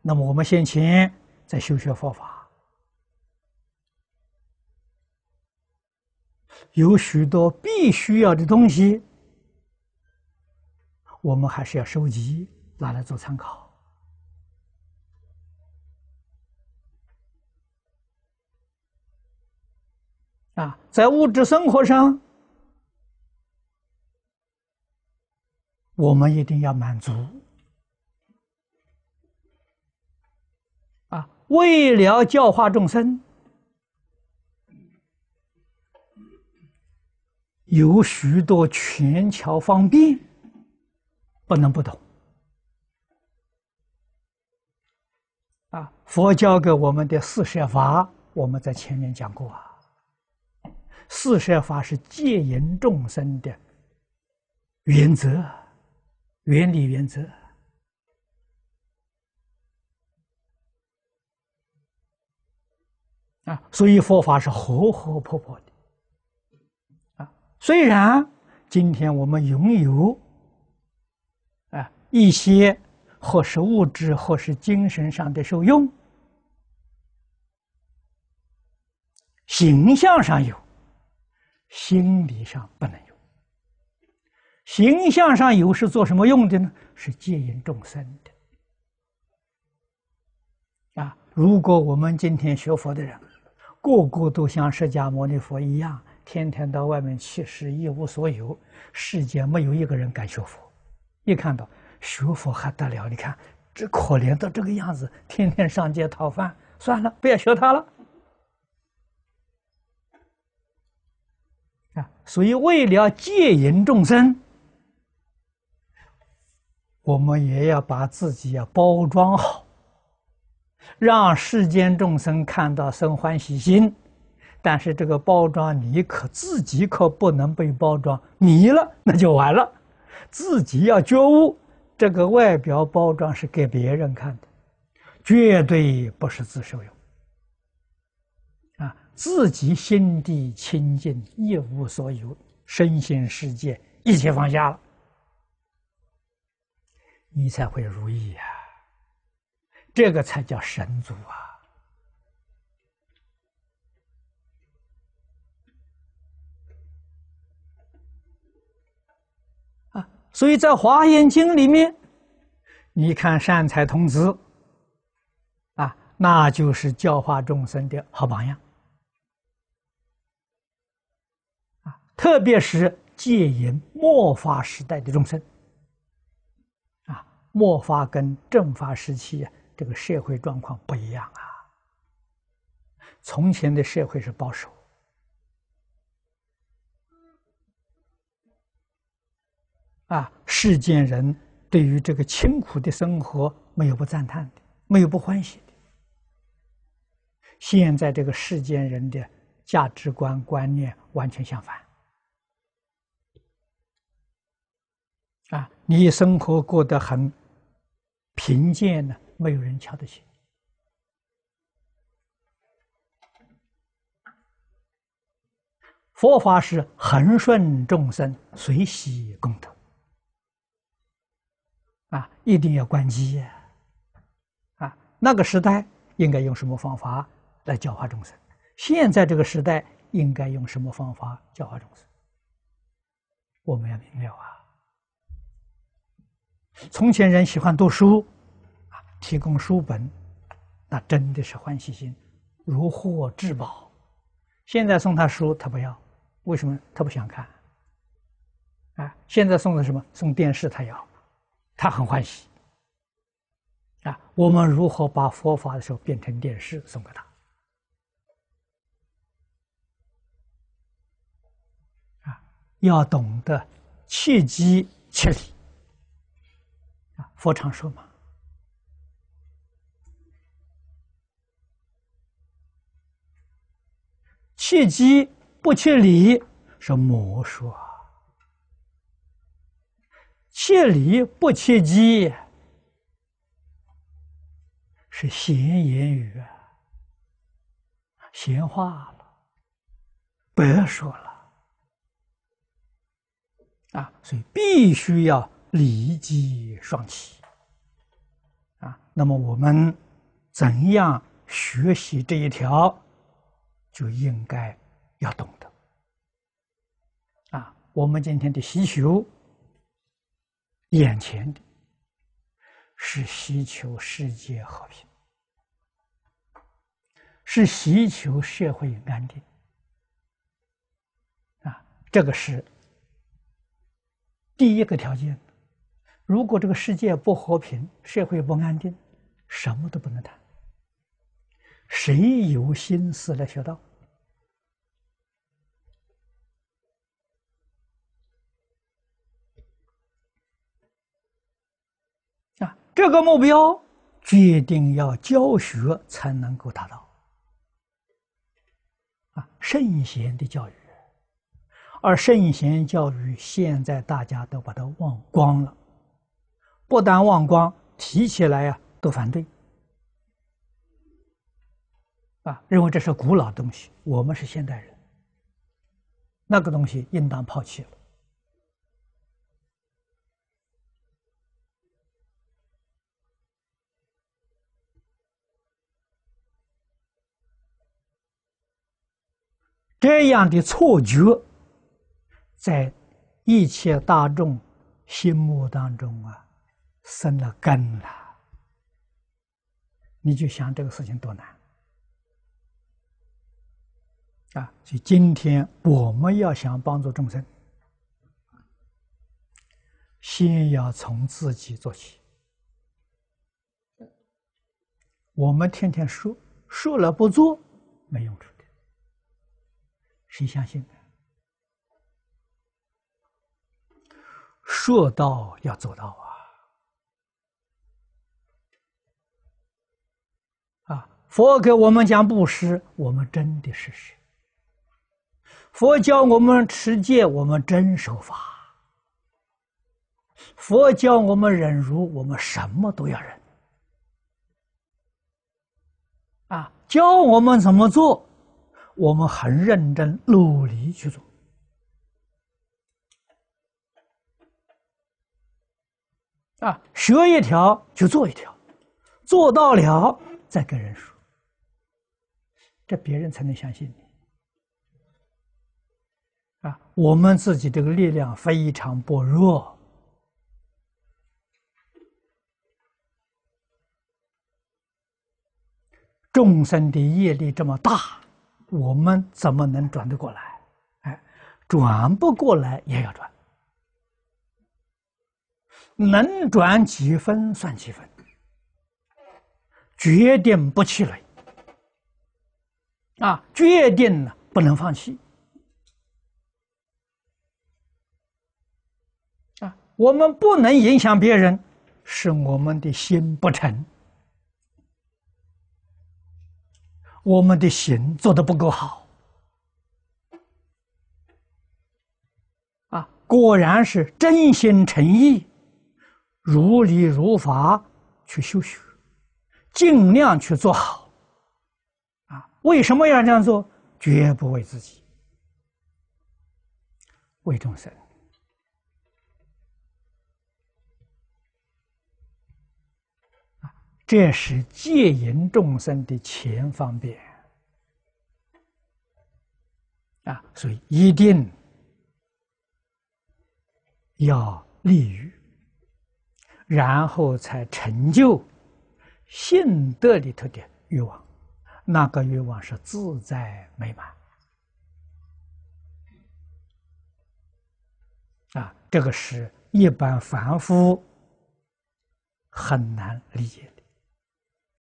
那么，我们先前在修学佛法，有许多必须要的东西，我们还是要收集，拿来做参考。啊，在物质生活上，我们一定要满足。为了教化众生，有许多权巧方便，不能不懂。啊，佛教给我们的四摄法，我们在前面讲过啊。四摄法是戒严众生的原则、原理、原则。啊，所以佛法是活活泼泼的。啊，虽然今天我们拥有，啊一些或是物质，或是精神上的受用，形象上有，心理上不能有。形象上有是做什么用的呢？是接引众生的。啊，如果我们今天学佛的人，个个都像释迦牟尼佛一样，天天到外面去，是一无所有。世间没有一个人敢学佛，一看到学佛还得了？你看这可怜到这个样子，天天上街讨饭，算了，不要学他了。啊，所以为了戒淫众生，我们也要把自己要包装好。让世间众生看到生欢喜心，但是这个包装你可自己可不能被包装迷了，那就完了。自己要觉悟，这个外表包装是给别人看的，绝对不是自受用啊！自己心地清净，一无所有，身心世界一切放下了，你才会如意啊！这个才叫神族啊！啊，所以在《华严经》里面，你看善财童子啊，那就是教化众生的好榜样啊，特别是戒淫末法时代的众生啊，末法跟正法时期啊。这个社会状况不一样啊！从前的社会是保守，啊，世间人对于这个清苦的生活没有不赞叹的，没有不欢喜的。现在这个世间人的价值观观念完全相反，啊，你生活过得很贫贱呢。没有人瞧得起。佛法是恒顺众生，随喜功德啊！一定要关机啊！啊，那个时代应该用什么方法来教化众生？现在这个时代应该用什么方法教化众生？我们要明了啊！从前人喜欢读书。提供书本，那真的是欢喜心，如获至宝。现在送他书，他不要，为什么他不想看？啊，现在送的什么？送电视，他要，他很欢喜。啊，我们如何把佛法的时候变成电视送给他？啊，要懂得切机切理。啊，佛常说嘛。切机不切理是魔术啊，切理不切机是闲言语啊，闲话了，别说了啊！所以必须要理机双起啊。那么我们怎样学习这一条？就应该要懂得啊！我们今天的需求，眼前的是需求世界和平，是需求社会安定啊！这个是第一个条件。如果这个世界不和平，社会不安定，什么都不能谈。谁有心思来学道？啊，这个目标决定要教学才能够达到。啊，圣贤的教育，而圣贤教育现在大家都把它忘光了，不但忘光，提起来呀都反对。啊，认为这是古老东西，我们是现代人，那个东西应当抛弃了。这样的错觉，在一切大众心目当中啊，生了根了。你就想这个事情多难。啊！所以今天我们要想帮助众生，先要从自己做起。我们天天说说了不做，没用处的。谁相信的？说道要做到啊！啊，佛给我们讲布施，我们真的是施。佛教我们持戒，我们真守法；佛教我们忍辱，我们什么都要忍。啊，教我们怎么做，我们很认真努力去做。啊，学一条就做一条，做到了再跟人说，这别人才能相信你。啊，我们自己这个力量非常薄弱，众生的业力这么大，我们怎么能转得过来？哎，转不过来也要转，能转几分算几分，决定不气馁，啊，决定不能放弃。我们不能影响别人，是我们的心不诚，我们的心做的不够好，啊，果然是真心诚意，如理如法去修修，尽量去做好，啊，为什么要这样做？绝不为自己，为众生。这是戒淫众生的前方便啊，所以一定要利于，然后才成就性德里头的欲望，那个欲望是自在美满啊。这个是一般凡夫很难理解。